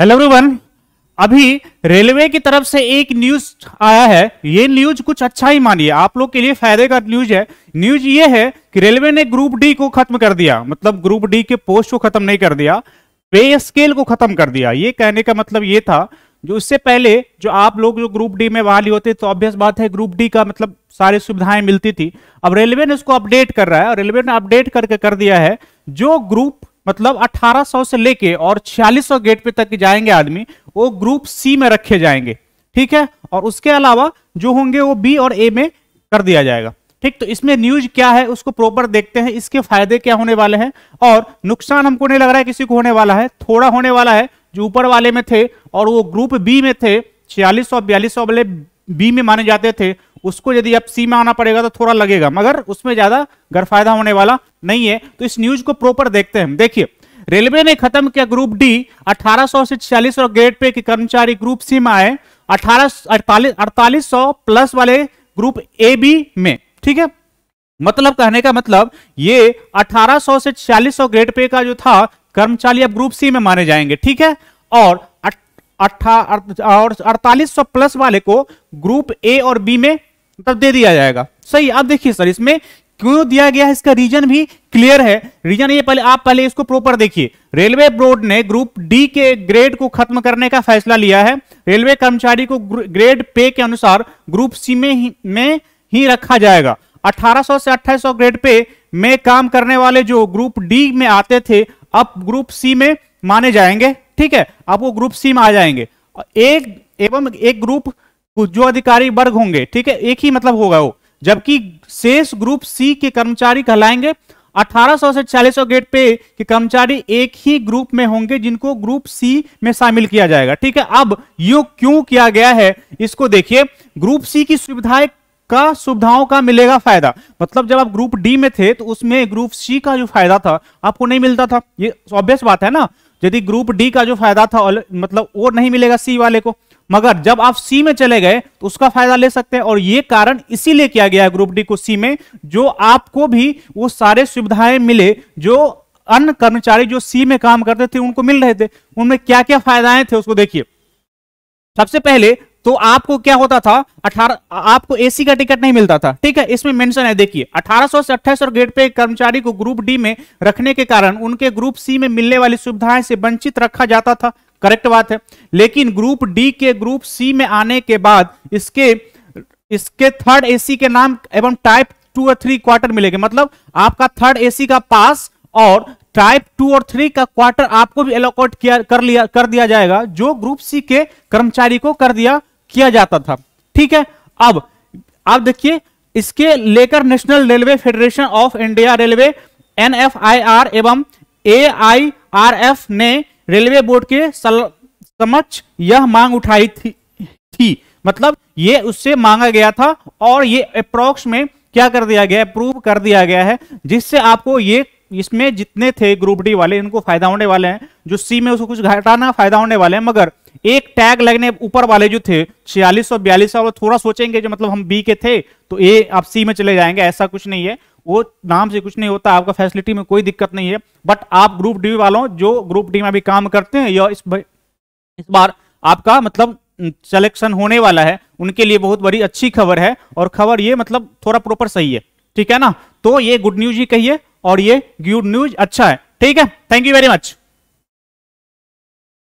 hello everyone अभी railway की तरफ से एक न्यूज आया है ये न्यूज कुछ अच्छा ही मानिए आप लोग के लिए फायदे का न्यूज है न्यूज ये है कि रेलवे ने ग्रुप डी को खत्म कर दिया मतलब ग्रुप डी के पोस्ट को खत्म नहीं कर दिया पे स्केल को खत्म कर दिया ये कहने का मतलब ये था जो उससे पहले जो आप लोग जो ग्रुप डी में वाली होते तो ऑब्वियस बात है ग्रुप डी का मतलब सारी सुविधाएं मिलती थी अब रेलवे ने उसको अपडेट कर रहा है और रेलवे ने अपडेट करके कर दिया है जो ग्रुप मतलब 1800 से लेके और 4600 गेट पे तक जाएंगे आदमी वो ग्रुप सी में रखे जाएंगे ठीक है और उसके अलावा जो होंगे वो बी और ए में कर दिया जाएगा ठीक तो इसमें न्यूज क्या है उसको प्रॉपर देखते हैं इसके फायदे क्या होने वाले हैं और नुकसान हमको नहीं लग रहा है किसी को होने वाला है थोड़ा होने वाला है जो ऊपर वाले में थे और वो ग्रुप बी में थे छियालीस सौ बयालीस सौ वाले बी में माने जाते थे उसको यदि आप सी में आना पड़ेगा तो थोड़ा लगेगा मगर उसमें ज्यादा गरफायदा होने वाला नहीं है तो इस न्यूज को प्रॉपर देखते हैं देखिए रेलवे ने खत्म किया ग्रुप डी अठारह से छियालीस और ग्रेड पे के कर्मचारी ग्रुप सी में आए अठारह अड़तालीस सौ प्लस वाले ग्रुप ए बी में ठीक है मतलब कहने का मतलब ये 1800 से छियालीस सौ ग्रेड पे का जो था कर्मचारी अब ग्रुप सी में माने जाएंगे ठीक है और अट्ठा और अड़तालीस सौ प्लस वाले को ग्रुप ए और बी में मतलब दे दिया जाएगा सही आप देखिए सर इसमें क्यों दिया गया इसका रीजन भी क्लियर है रीजन ये पहले आप पहले इसको प्रॉपर देखिए रेलवे बोर्ड ने ग्रुप डी के ग्रेड को खत्म करने का फैसला लिया है रेलवे कर्मचारी को ग्रेड पे के अनुसार ग्रुप सी में ही में ही रखा जाएगा 1800 से 2800 ग्रेड पे में काम करने वाले जो ग्रुप डी में आते थे अब ग्रुप सी में माने जाएंगे ठीक है अब वो ग्रुप सी में आ जाएंगे एक एवं एक ग्रुप जो अधिकारी वर्ग होंगे ठीक है एक ही मतलब होगा वो जबकि शेष ग्रुप सी के कर्मचारी कहलाएंगे 1800 से 4600 गेट पे के कर्मचारी एक ही ग्रुप में होंगे जिनको ग्रुप सी में शामिल किया जाएगा ठीक है अब यू क्यों किया गया है इसको देखिए ग्रुप सी की सुविधाएं का सुविधाओं का मिलेगा फायदा मतलब जब आप ग्रुप डी में थे तो उसमें ग्रुप सी का जो फायदा था आपको नहीं मिलता था ये ऑब्वियस बात है ना यदि ग्रुप डी का जो फायदा था मतलब वो नहीं मिलेगा सी वाले को मगर जब आप सी में चले गए तो उसका फायदा ले सकते हैं और ये कारण इसीलिए किया गया है ग्रुप डी को सी में जो आपको भी वो सारे सुविधाएं मिले जो अन्य कर्मचारी जो सी में काम करते थे उनको मिल रहे थे उनमें क्या क्या फायदाएं थे उसको देखिए सबसे पहले तो आपको क्या होता था अठारह आपको एसी का टिकट नहीं मिलता था ठीक है इसमें मेंशन है देखिए 1800 से अट्ठाईस गेट पे कर्मचारी को ग्रुप डी में रखने के कारण उनके ग्रुप सी में मिलने वाली सुविधाएं से वंचित रखा जाता था करेक्ट बात है लेकिन ग्रुप डी के ग्रुप सी में आने के बाद इसके इसके थर्ड एसी के नाम एवं टाइप टू और थ्री क्वार्टर मिलेगा मतलब आपका थर्ड एसी का पास और टाइप टू और थ्री का क्वार्टर आपको भी एलोकेट किया कर लिया कर दिया जाएगा जो ग्रुप सी के कर्मचारी को कर दिया किया जाता था ठीक है अब आप देखिए इसके लेकर National Railway Federation of India Railway N F I R एवं ए आई आर एफ ने रेलवे बोर्ड के समक्ष यह मांग उठाई थी, थी मतलब ये उससे मांगा गया था और ये अप्रोक्स में क्या कर दिया गया अप्रूव कर दिया गया है जिससे आपको ये इसमें जितने थे ग्रुप डी वाले इनको फायदा होने वाले हैं जो सी में उसको कुछ घटाना फायदा होने वाले हैं मगर एक टैग लगने ऊपर वाले जो थे छियालीस सौ बयालीस और थोड़ा सोचेंगे जो मतलब हम बी के थे तो ए आप सी में चले जाएंगे ऐसा कुछ नहीं है वो नाम से कुछ नहीं होता आपका फैसिलिटी में कोई दिक्कत नहीं है बट आप ग्रुप डी वालों जो ग्रुप डी में अभी काम करते हैं या इस इस बार आपका मतलब सेलेक्शन होने वाला है उनके लिए बहुत बड़ी अच्छी खबर है और खबर ये मतलब थोड़ा प्रॉपर सही है ठीक है ना तो ये गुड न्यूज ही कहिए और ये गुड न्यूज अच्छा है ठीक है थैंक यू वेरी मच